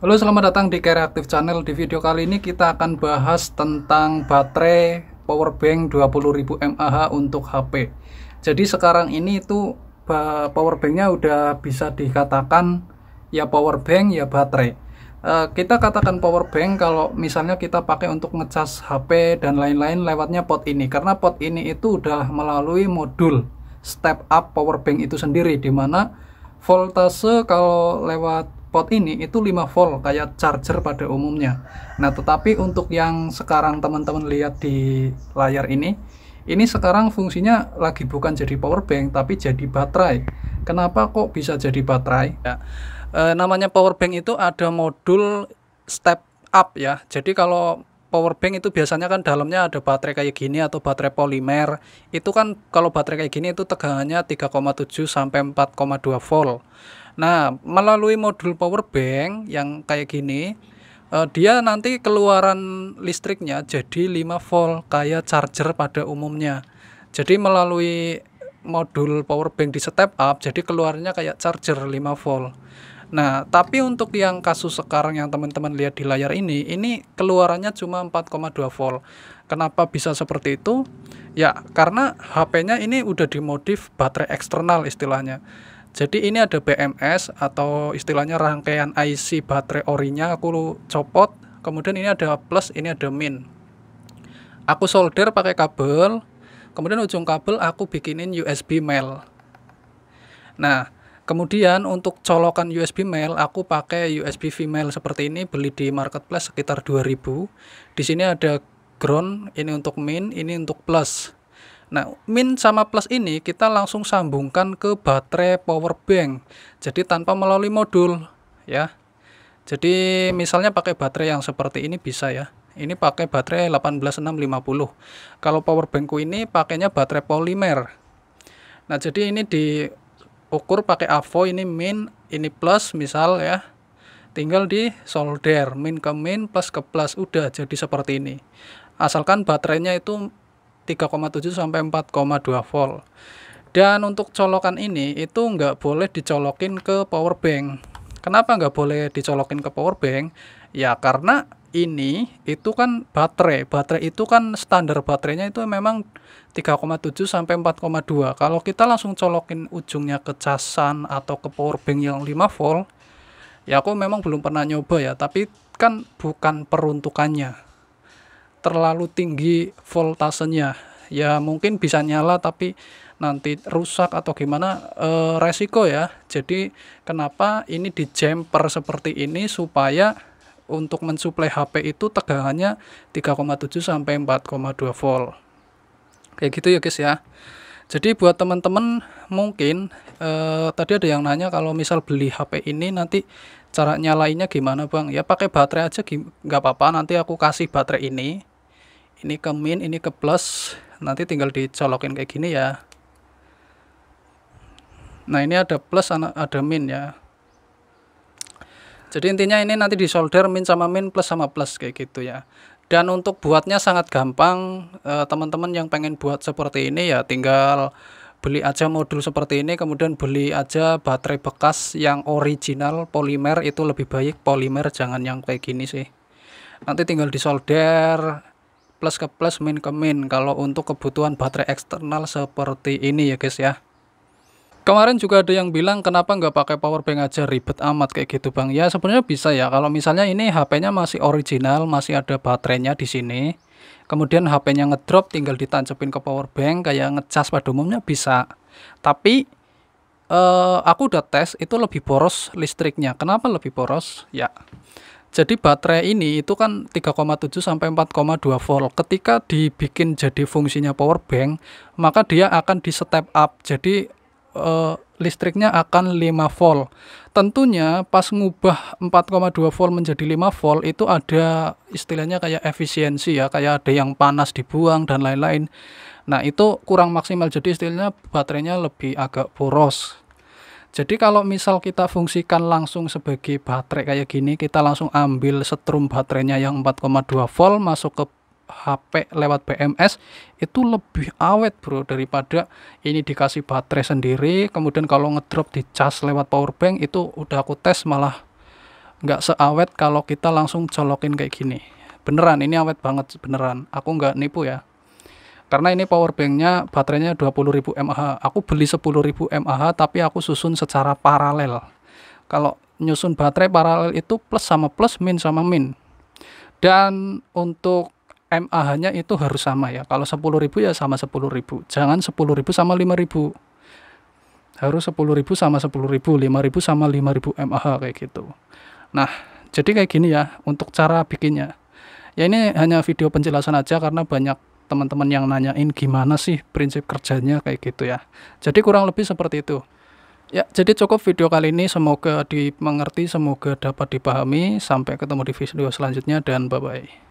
Halo selamat datang di Care Active Channel Di video kali ini kita akan bahas tentang baterai powerbank 20.000 mAh untuk HP Jadi sekarang ini itu powerbanknya udah bisa dikatakan ya powerbank ya baterai e, kita katakan power bank kalau misalnya kita pakai untuk ngecas HP dan lain-lain lewatnya pot ini karena pot ini itu udah melalui modul step up power bank itu sendiri di mana voltase kalau lewat pot ini itu 5 volt kayak charger pada umumnya nah tetapi untuk yang sekarang teman-teman lihat di layar ini ini sekarang fungsinya lagi bukan jadi power bank tapi jadi baterai kenapa kok bisa jadi baterai ya, e, namanya power bank itu ada modul step up ya jadi kalau power bank itu biasanya kan dalamnya ada baterai kayak gini atau baterai polimer. Itu kan kalau baterai kayak gini itu tegangannya 3,7 sampai 4,2 volt. Nah, melalui modul power bank yang kayak gini, uh, dia nanti keluaran listriknya jadi 5 volt kayak charger pada umumnya. Jadi melalui modul power bank di step up, jadi keluarnya kayak charger 5 volt. Nah, tapi untuk yang kasus sekarang yang teman-teman lihat di layar ini, ini keluarannya cuma 4,2 volt. Kenapa bisa seperti itu? Ya, karena HP-nya ini udah dimodif baterai eksternal istilahnya. Jadi ini ada BMS atau istilahnya rangkaian IC baterai orinya aku copot, kemudian ini ada plus, ini ada min. Aku solder pakai kabel, kemudian ujung kabel aku bikinin USB male. Nah, kemudian untuk colokan USB male aku pakai USB female seperti ini beli di marketplace sekitar 2000. Di sini ada ground, ini untuk min, ini untuk plus. Nah, min sama plus ini kita langsung sambungkan ke baterai power bank. Jadi tanpa melalui modul, ya. Jadi misalnya pakai baterai yang seperti ini bisa ya. Ini pakai baterai 18650. Kalau power bankku ini pakainya baterai polimer. Nah, jadi ini diukur pakai AVO ini min, ini plus misal ya. Tinggal di solder min ke min plus ke plus udah jadi seperti ini. Asalkan baterainya itu 3,7 sampai 4,2 volt dan untuk colokan ini itu nggak boleh dicolokin ke power bank kenapa nggak boleh dicolokin ke power bank ya karena ini itu kan baterai baterai itu kan standar baterainya itu memang 3,7 sampai 4,2 kalau kita langsung colokin ujungnya ke casan atau ke power bank yang 5 volt ya aku memang belum pernah nyoba ya tapi kan bukan peruntukannya terlalu tinggi voltasenya ya mungkin bisa nyala tapi nanti rusak atau gimana e, resiko ya jadi kenapa ini di jumper seperti ini supaya untuk mensuplai HP itu tegangannya 3,7 sampai 4,2 volt kayak gitu ya guys ya jadi buat teman-teman mungkin e, tadi ada yang nanya kalau misal beli HP ini nanti cara nyalainnya gimana bang ya pakai baterai aja nggak apa-apa nanti aku kasih baterai ini ini ke min ini ke plus nanti tinggal dicolokin kayak gini ya nah ini ada plus ada min ya jadi intinya ini nanti di solder min sama min plus sama plus kayak gitu ya dan untuk buatnya sangat gampang eh, teman-teman yang pengen buat seperti ini ya tinggal beli aja modul seperti ini kemudian beli aja baterai bekas yang original polimer itu lebih baik polimer jangan yang kayak gini sih nanti tinggal disolder plus ke plus min ke min kalau untuk kebutuhan baterai eksternal seperti ini ya guys ya Kemarin juga ada yang bilang kenapa nggak pakai power bank aja ribet amat kayak gitu bang ya sebenarnya bisa ya kalau misalnya ini HP-nya masih original masih ada baterainya di sini kemudian HP-nya ngedrop tinggal ditancepin ke power bank kayak ngecas pada umumnya bisa tapi eh, aku udah tes itu lebih boros listriknya kenapa lebih boros ya jadi baterai ini itu kan 3,7 sampai 4,2 volt. Ketika dibikin jadi fungsinya power bank, maka dia akan di step up. Jadi eh, listriknya akan 5 volt. Tentunya pas ngubah 4,2 volt menjadi 5 volt itu ada istilahnya kayak efisiensi ya, kayak ada yang panas dibuang dan lain-lain. Nah, itu kurang maksimal jadi istilahnya baterainya lebih agak boros jadi kalau misal kita fungsikan langsung sebagai baterai kayak gini, kita langsung ambil setrum baterainya yang 4,2 volt masuk ke HP lewat BMS itu lebih awet bro daripada ini dikasih baterai sendiri kemudian kalau ngedrop di cas lewat power bank itu udah aku tes malah nggak seawet kalau kita langsung colokin kayak gini beneran ini awet banget beneran aku nggak nipu ya karena ini power banknya baterainya 20.000 mAh aku beli 10.000 mAh tapi aku susun secara paralel kalau nyusun baterai paralel itu plus sama plus min sama min dan untuk mAh-nya itu harus sama ya kalau 10.000 ya sama 10.000 jangan 10.000 sama 5.000 harus 10.000 sama 10.000, 5.000 sama 5.000 mAh kayak gitu. Nah, jadi kayak gini ya untuk cara bikinnya. Ya ini hanya video penjelasan aja karena banyak teman-teman yang nanyain gimana sih prinsip kerjanya kayak gitu ya. Jadi kurang lebih seperti itu. Ya, jadi cukup video kali ini semoga dimengerti, semoga dapat dipahami. Sampai ketemu di video selanjutnya dan bye-bye.